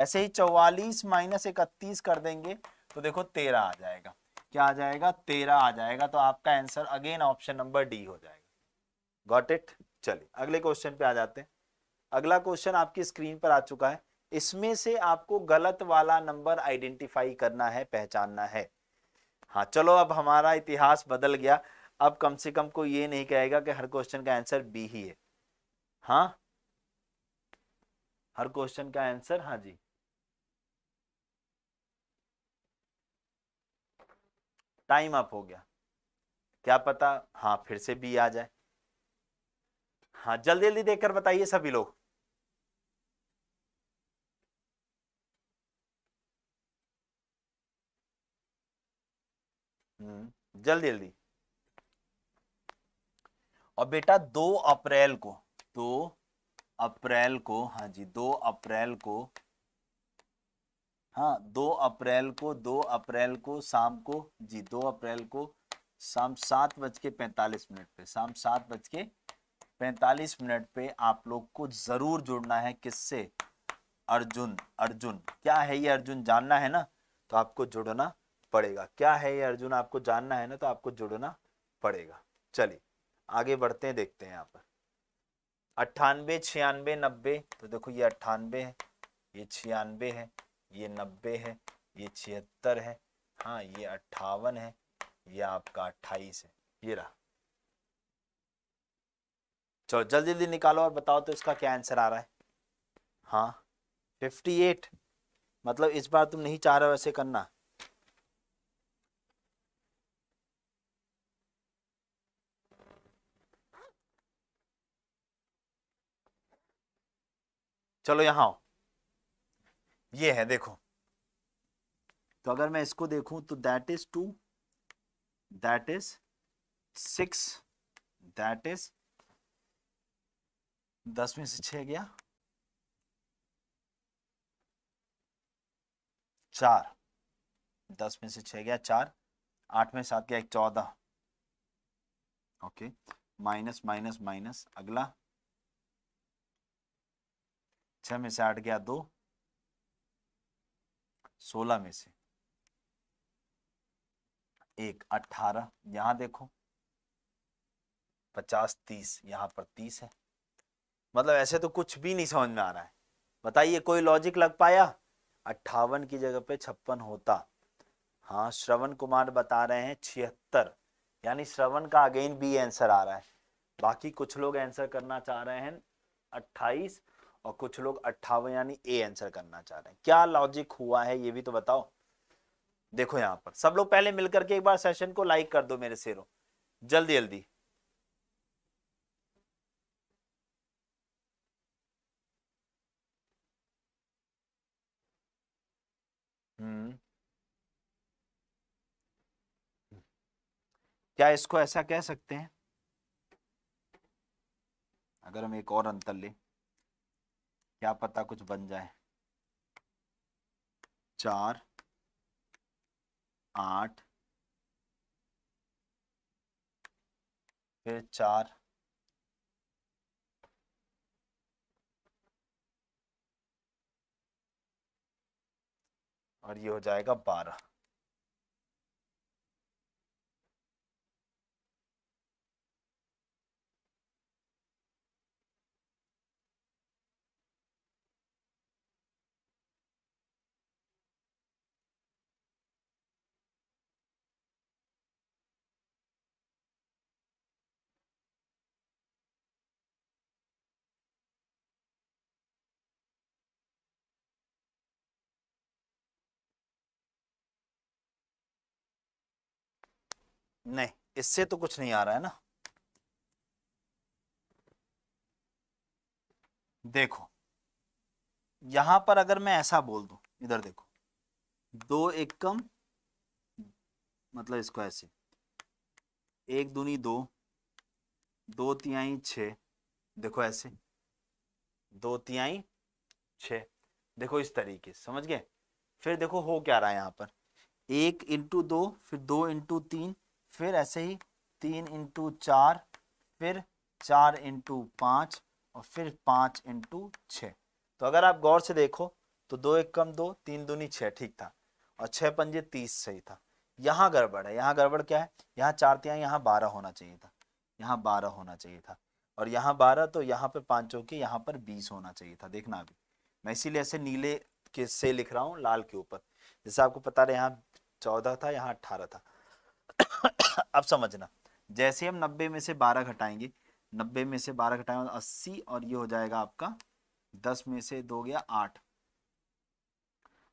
ऐसे ही चौवालीस माइनस इकतीस कर देंगे तो देखो तेरह आ जाएगा क्या आ जाएगा तेरह आ जाएगा तो आपका answer again option number D हो जाएगा गॉट इट चलिए अगले क्वेश्चन पे आ जाते हैं अगला क्वेश्चन आपकी स्क्रीन पर आ चुका है इसमें से आपको गलत वाला नंबर आइडेंटिफाई करना है पहचानना है हाँ चलो अब हमारा इतिहास बदल गया अब कम से कम कोई ये नहीं कहेगा कि हर क्वेश्चन का आंसर बी ही है हाँ हर क्वेश्चन का आंसर हाँ जी टाइम अप हो गया क्या पता हाँ फिर से बी आ जाए हाँ जल्दी जल्दी देखकर बताइए सभी लोग जल्दी जल्दी और बेटा दो अप्रैल को दो अप्रैल को हाँ जी दो अप्रैल को हाँ दो अप्रैल को दो अप्रैल को शाम को जी दो अप्रैल को शाम सात बज के पैंतालीस मिनट पे शाम सात बज के पैंतालीस मिनट पे आप लोग को जरूर जुड़ना है किससे अर्जुन अर्जुन क्या है ये अर्जुन जानना है ना तो आपको जुड़ना पड़ेगा क्या है ये अर्जुन आपको जानना है ना तो आपको जुड़ना पड़ेगा चलिए आगे बढ़ते हैं देखते हैं यहाँ पर अट्ठानबे छियानबे नब्बे तो देखो ये अट्ठानबे है ये छियानबे है ये नब्बे है ये छिहत्तर है हाँ ये अट्ठावन है ये आपका अट्ठाईस है ये रहा चलो जल्दी जल्दी निकालो और बताओ तो इसका क्या आंसर आ रहा है हाँ फिफ्टी एट मतलब इस बार तुम नहीं चाह रहे वैसे करना चलो यहां आओ ये है देखो तो अगर मैं इसको देखूं तो that is two that is six that is दस में से छह गया चार दस में से छह गया चार आठ में सात गया एक चौदह ओके माइनस माइनस माइनस अगला छह में से आठ गया दो सोलह में से एक अठारह यहां देखो पचास तीस यहाँ पर तीस है मतलब ऐसे तो कुछ भी नहीं समझ में आ रहा है बताइए कोई लॉजिक लग पाया अट्ठावन की जगह पे छप्पन होता हाँ श्रवण कुमार बता रहे हैं छिहत्तर यानी श्रवण का अगेन बी आंसर आ रहा है बाकी कुछ लोग आंसर करना चाह रहे हैं अट्ठाईस और कुछ लोग अट्ठावन यानी ए आंसर करना चाह रहे हैं क्या लॉजिक हुआ है ये भी तो बताओ देखो यहां पर सब लोग पहले मिलकर के एक बार सेशन को लाइक कर दो मेरे शेरों जल्दी जल्दी हम्म क्या इसको ऐसा कह सकते हैं अगर हम एक और अंतर लें क्या पता कुछ बन जाए चार आठ फिर चार और ये हो जाएगा बारह नहीं इससे तो कुछ नहीं आ रहा है ना देखो यहां पर अगर मैं ऐसा बोल दू इधर देखो दो कम मतलब इसको ऐसे एक दूनी दो दो तिहाई छ देखो ऐसे दो तिहाई छ देखो इस तरीके से समझ गए फिर देखो हो क्या रहा है यहाँ पर एक इंटू दो फिर दो इंटू तीन फिर ऐसे ही तीन इंटू चार फिर चार इंटू पाँच और फिर पाँच इंटू छ तो अगर आप गौर से देखो तो दो एक कम दो तीन दूनी छः ठीक था और छः पंजे तीस सही था यहाँ गड़बड़ है यहाँ गड़बड़ क्या है यहाँ चार तिया यहाँ बारह होना चाहिए था यहाँ बारह होना चाहिए था और यहाँ बारह तो यहाँ पर पांचों के यहाँ पर बीस होना चाहिए था देखना अभी मैं इसीलिए ऐसे नीले के से लिख रहा हूँ लाल के ऊपर जैसे आपको पता रहे यहाँ चौदह था यहाँ अट्ठारह था अब समझना जैसे हम नब्बे में से बारह घटाएंगे नब्बे में से बारह घटाएंगे अस्सी और ये हो जाएगा आपका दस में से दो गया आठ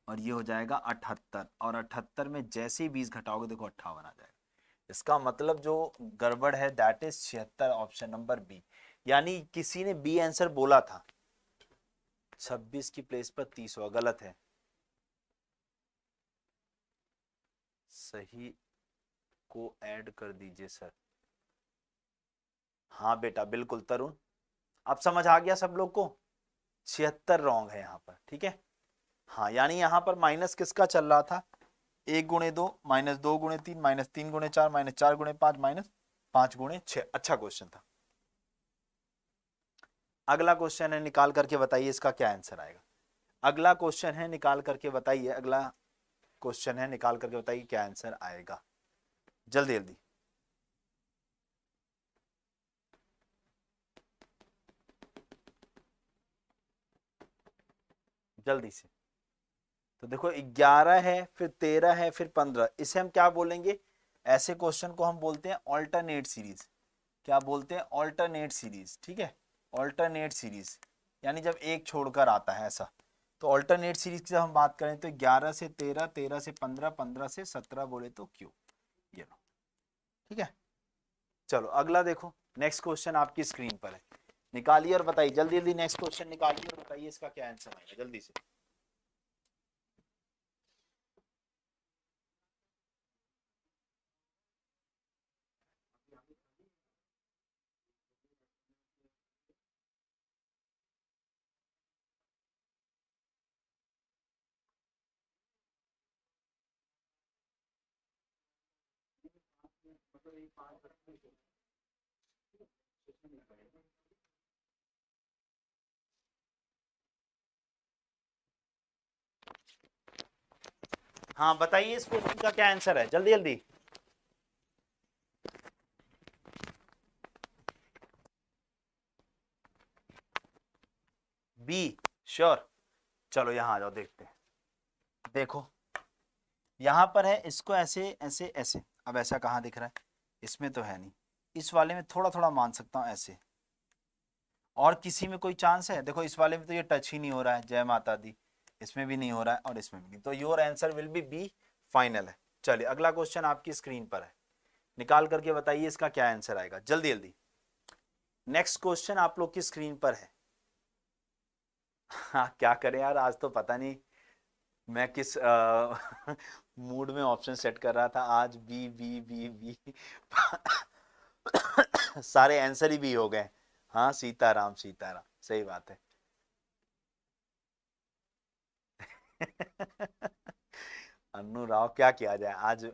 और ये हो जाएगा अठहत्तर और अठहत्तर में जैसे ही बीस घटाओगे देखो अट्ठावन आ जाएगा इसका मतलब जो गड़बड़ है दैट इज छिहत्तर ऑप्शन नंबर बी यानी किसी ने बी आंसर बोला था छब्बीस की प्लेस पर तीस हुआ गलत है सही को ऐड कर दीजिए सर हाँ बेटा बिल्कुल तरुण अब समझ आ गया सब लोग को छिहत्तर रॉन्ग है यहाँ पर ठीक है हाँ यानी यहाँ पर माइनस किसका चल रहा था एक गुणे दो माइनस दो गुणे तीन माइनस तीन गुणे चार माइनस चार गुणे पांच माइनस पांच गुणे छ अच्छा क्वेश्चन था अगला क्वेश्चन है निकाल करके बताइए इसका क्या आंसर आएगा अगला क्वेश्चन है निकाल करके बताइए अगला क्वेश्चन है निकाल करके बताइए क्या आंसर आएगा जल्दी जल्दी जल्दी से तो देखो ग्यारह है फिर तेरह है फिर पंद्रह इसे हम क्या बोलेंगे ऐसे क्वेश्चन को हम बोलते हैं ऑल्टरनेट सीरीज क्या बोलते हैं ऑल्टरनेट सीरीज ठीक है ऑल्टरनेट सीरीज यानी जब एक छोड़कर आता है ऐसा तो ऑल्टरनेट सीरीज की जब हम बात करें तो ग्यारह से तेरह तेरह से पंद्रह पंद्रह से सत्रह बोले तो क्यों ये लो ठीक है चलो अगला देखो नेक्स्ट क्वेश्चन आपकी स्क्रीन पर है निकालिए और बताइए जल्दी जल्दी नेक्स्ट क्वेश्चन निकालिए और बताइए इसका क्या आंसर आएगा जल्दी से हाँ बताइए इस क्वेश्चन का क्या आंसर है जल्दी जल्दी बी श्योर चलो यहां आ जाओ देखते हैं देखो यहां पर है इसको ऐसे ऐसे ऐसे अब ऐसा कहाँ दिख रहा है इसमें तो है नहीं इस वाले में थोड़ा थोड़ा मान सकता हूँ ऐसे और किसी में कोई चांस है देखो इस वाले में तो ये टच ही नहीं हो रहा है जय माता दी इसमें भी नहीं हो रहा है और इसमें भी नहीं तो your answer will be B final है चलिए अगला क्वेश्चन आपकी स्क्रीन पर है निकाल करके बताइए इसका क्या आंसर आएगा जल्दी जल्दी नेक्स्ट क्वेश्चन आप लोग की स्क्रीन पर है हाँ, क्या करें यार आज तो पता नहीं मैं किस आ, मूड में ऑप्शन सेट कर रहा था आज बी बी बी बी सारे आंसर ही भी हो गए हाँ सीताराम सीताराम सही बात है अनु राव क्या किया जाए आज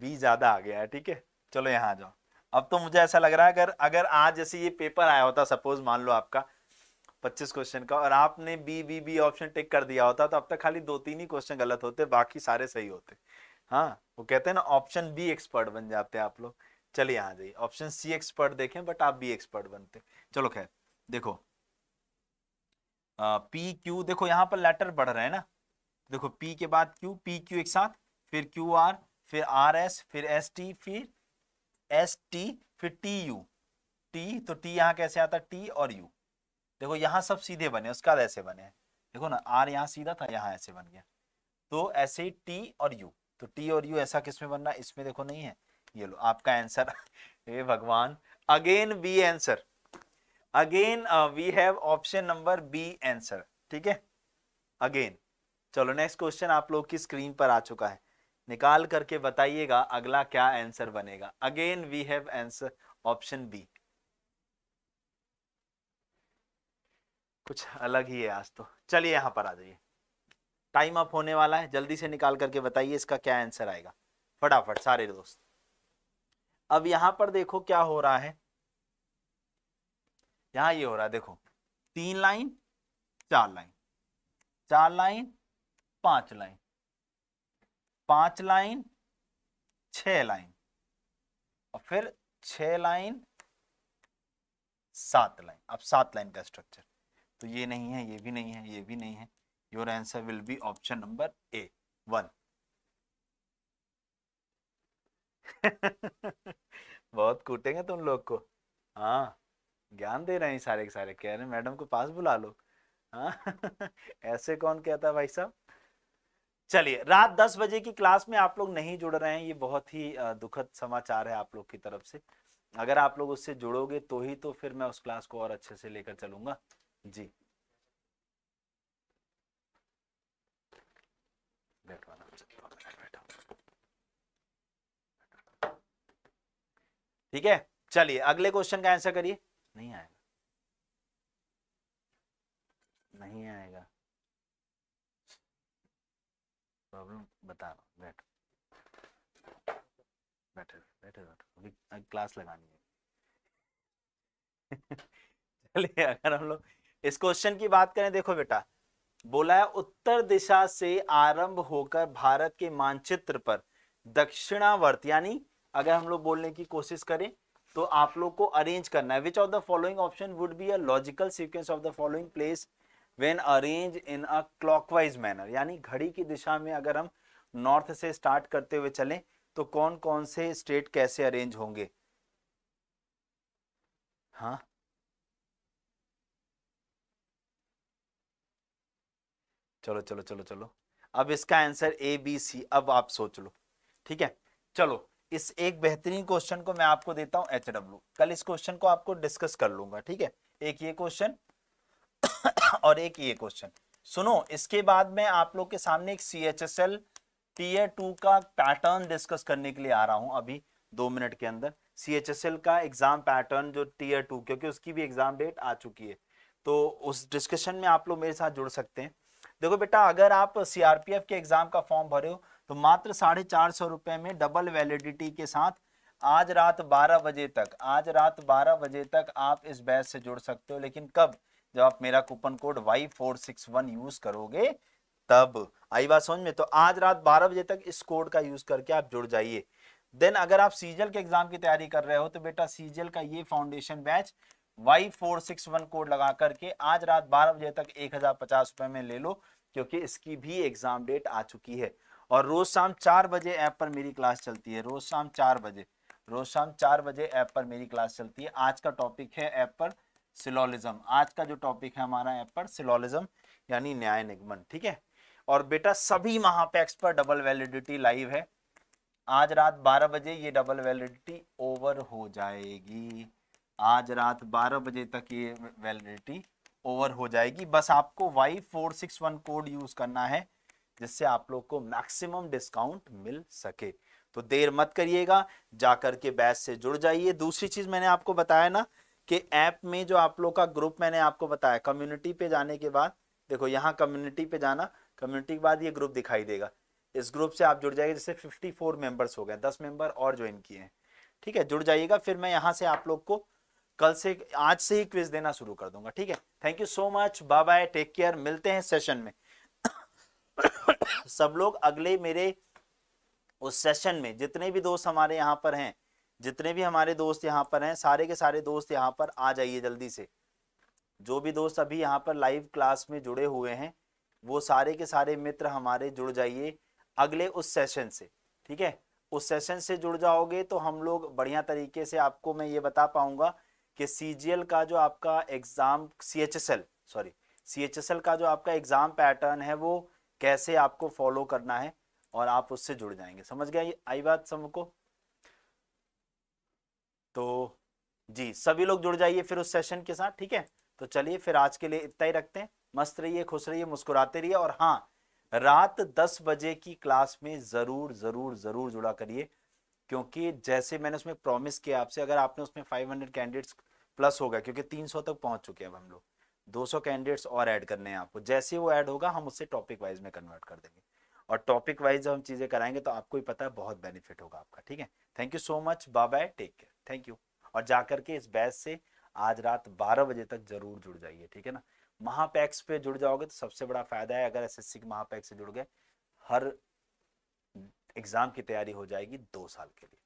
बी ज्यादा आ गया है ठीक है चलो यहाँ आ जाओ अब तो मुझे ऐसा लग रहा है अगर अगर आज जैसे ये पेपर आया होता सपोज मान लो आपका पच्चीस क्वेश्चन का और आपने B B B option tick कर दिया होता तो अब तक खाली दो तीन ही क्वेश्चन गलत होते बाकी सारे सही होते हाँ वो कहते हैं ना ऑप्शन बी एक्सपर्ट बन जाते हैं आप लोग चलिए आ जाइए ऑप्शन सी एक्सपर्ट देखें बट आप बी एक्सपर्ट बनते चलो खैर देखो पी क्यू देखो यहाँ पर लेटर बढ़ रहे हैं ना देखो पी के बाद क्यू पी क्यू एक साथ फिर क्यू आर फिर आर एस फिर एस टी फिर एस टी फिर टी यू टी तो टी यहाँ कैसे आता टी और यू देखो यहाँ सब सीधे बने उसके बाद ऐसे बने देखो ना आर यहाँ सीधा था यहाँ ऐसे बन गया तो ऐसे ही टी और यू तो टी और यू ऐसा किसमें बनना इसमें देखो नहीं है ये लो आपका आंसर हे भगवान again B answer again we have option number B answer ठीक है अगेन चलो नेक्स्ट क्वेश्चन आप लोग की स्क्रीन पर आ चुका है निकाल करके बताइएगा अगला क्या आंसर बनेगा again we have answer option B कुछ अलग ही है आज तो चलिए यहाँ पर आ जाइए टाइम अप होने वाला है जल्दी से निकाल करके बताइए इसका क्या आंसर आएगा फटाफट सारे दोस्त अब यहाँ पर देखो क्या हो रहा है यहाँ ये हो रहा है देखो तीन लाइन चार लाइन चार लाइन पांच लाइन पांच लाइन छ लाइन और फिर छ लाइन सात लाइन अब सात लाइन का स्ट्रक्चर तो ये नहीं है ये भी नहीं है ये भी नहीं है your answer will be option number A one बहुत कूटेंगे तुम लोग को हाँ ज्ञान दे रहे हैं सारे के सारे कह रहे मैडम को पास बुला लो हाँ ऐसे कौन कहता भाई साहब चलिए रात दस बजे की क्लास में आप लोग नहीं जुड़ रहे हैं ये बहुत ही दुखद समाचार है आप लोग की तरफ से अगर आप लोग उससे जुड़ोगे तो ही तो फिर मैं उस क्लास को और अच्छे से लेकर चलूंगा जी ठीक है चलिए अगले क्वेश्चन का आंसर करिए नहीं आएगा नहीं आएगा प्रॉब्लम बता रहा हूँ बैठो बैठे बैठे बैठो अभी क्लास लगानी है चलिए अगर हम लोग इस क्वेश्चन की बात करें देखो बेटा बोला है उत्तर दिशा से आरंभ होकर भारत के मानचित्र पर दक्षिणावर्त यानी अगर हम लोग बोलने की कोशिश करें तो आप लोग को अरेंज करना है which of the following option would be a logical sequence of the following place when arrange in a clockwise manner यानी घड़ी की दिशा में अगर हम नॉर्थ से स्टार्ट करते हुए चलें तो कौन कौन से स्टेट कैसे अरेंज होंगे हाँ चलो चलो चलो चलो अब इसका आंसर ए बी सी अब आप सोच लो ठीक है चलो इस एक बेहतरीन क्वेश्चन को मैं आपको देता हूं एच डब्ल्यू कल इस क्वेश्चन को आपको डिस्कस कर लूंगा ठीक है एक ये क्वेश्चन और एक ये क्वेश्चन सुनो इसके बाद मैं आप लोग के सामने एक C H S L tier two का पैटर्न डिस्कस करने के लिए आ रहा हूं अभी दो मिनट के अंदर सी एच एस एल का एग्जाम पैटर्न जो टीयर टू क्योंकि उसकी भी एग्जाम डेट आ चुकी है तो उस डिस्कशन में आप लोग मेरे साथ जुड़ सकते हैं देखो बेटा अगर आप सीआरपीएफ के एग्जाम का फॉर्म भरे हो तो मात्र साढ़े चार सौ रुपए में डबल वैलिडिटी के साथ आज रात बारह बजे तक आज रात बारह बजे तक आप इस बैच से जुड़ सकते हो लेकिन कब जब आप मेरा coupon code Y four six one use करोगे तब आई बात समझ में तो आज रात बारह बजे तक इस कोड का यूज करके आप जुड़ जाइए देन अगर आप सीजल के एग्जाम की तैयारी कर रहे हो तो बेटा सीजल का ये foundation batch Y four six one code लगा करके आज रात बारह बजे तक एक हजार पचास रुपए में ले लो क्योंकि इसकी भी एग्ज़ाम डेट आ चुकी है और रोज़ शाम चार बजे ऐप पर मेरी क्लास चलती है रोज़ शाम चार बजे रोज़ शाम चार बजे ऐप पर मेरी क्लास चलती है आज का टॉपिक है ऐप पर सिलोलिज्म आज का जो टॉपिक है हमारा ऐप पर सिलोलिज्म यानी न्याय निगमन ठीक है और बेटा सभी महापैक्स पर डबल वैलिडिटी लाइव है आज रात 12 बजे ये डबल वैलिडिटी ओवर हो जाएगी आज रात 12 बजे तक ये वैलिडिटी ओवर हो जाएगी बस आपको Y four six one code use करना है जिससे आप लोग को मैक्सिमम डिस्काउंट मिल सके तो देर मत करिएगा जाकर के बैच से जुड़ जाइए दूसरी चीज मैंने आपको बताया ना कि ऐप में जो आप लोग का ग्रुप मैंने आपको बताया कम्युनिटी पे जाने के बाद देखो यहाँ कम्युनिटी पे जाना कम्युनिटी के बाद ये ग्रुप दिखाई देगा इस ग्रुप से आप जुड़ जाएंगे जैसे 54 मेंबर्स हो गए 10 मेंबर और ज्वाइन किए हैं ठीक है जुड़ जाइएगा फिर मैं यहाँ से आप लोग को कल से आज से ही क्विज देना शुरू कर दूंगा ठीक है thank you so much bye bye take care मिलते हैं सेशन में सब लोग अगले मेरे उस सेशन में जितने भी दोस्त हमारे यहाँ पर हैं जितने भी हमारे दोस्त यहाँ पर हैं सारे के सारे दोस्त यहाँ पर आ जाइए जल्दी से जो भी दोस्त अभी यहाँ पर लाइव क्लास में जुड़े हुए हैं वो सारे के सारे मित्र हमारे जुड़ जाइए अगले उस सेशन से ठीक है उस सेशन से जुड़ जाओगे तो हम लोग बढ़िया तरीके से आपको मैं ये बता पाऊंगा कि सीजीएल का जो आपका एग्ज़ाम सी सॉरी सीएचएसएल का जो आपका एग्ज़ाम पैटर्न है वो कैसे आपको फॉलो करना है और आप उससे जुड़ जाएंगे समझ गया आई बात सबको तो जी सभी लोग जुड़ जाइए फिर उस सेशन के साथ ठीक है तो चलिए फिर आज के लिए इतना ही रखते हैं मस्त रहिए खुश रहिए मुस्कुराते रहिए और हाँ रात दस बजे की क्लास में ज़रूर ज़रूर ज़रूर जुड़ा करिए क्योंकि जैसे मैंने उसमें प्रॉमिस किया आपसे अगर आपने उसमें 500 कैंडिडेट्स प्लस होगा क्योंकि 300 तक पहुंच चुके हैं अब हम लोग 200 कैंडिडेट्स और ऐड करने हैं आपको जैसे वो ऐड होगा हम उससे टॉपिक वाइज में कन्वर्ट कर देंगे और टॉपिक वाइज जब हम चीज़ें कराएंगे तो आपको ही पता है बहुत बेनिफिट होगा आपका ठीक है thank you so much bye bye take care thank you और जा करके इस बैच से आज रात बारह बजे तक जरूर जुड़ जाइए ठीक है ना महापैक्स पे जुड़ जाओगे तो सबसे बड़ा फायदा है अगर एस एस महापैक से जुड़ गए हर एग्जाम की तैयारी हो जाएगी दो साल के लिए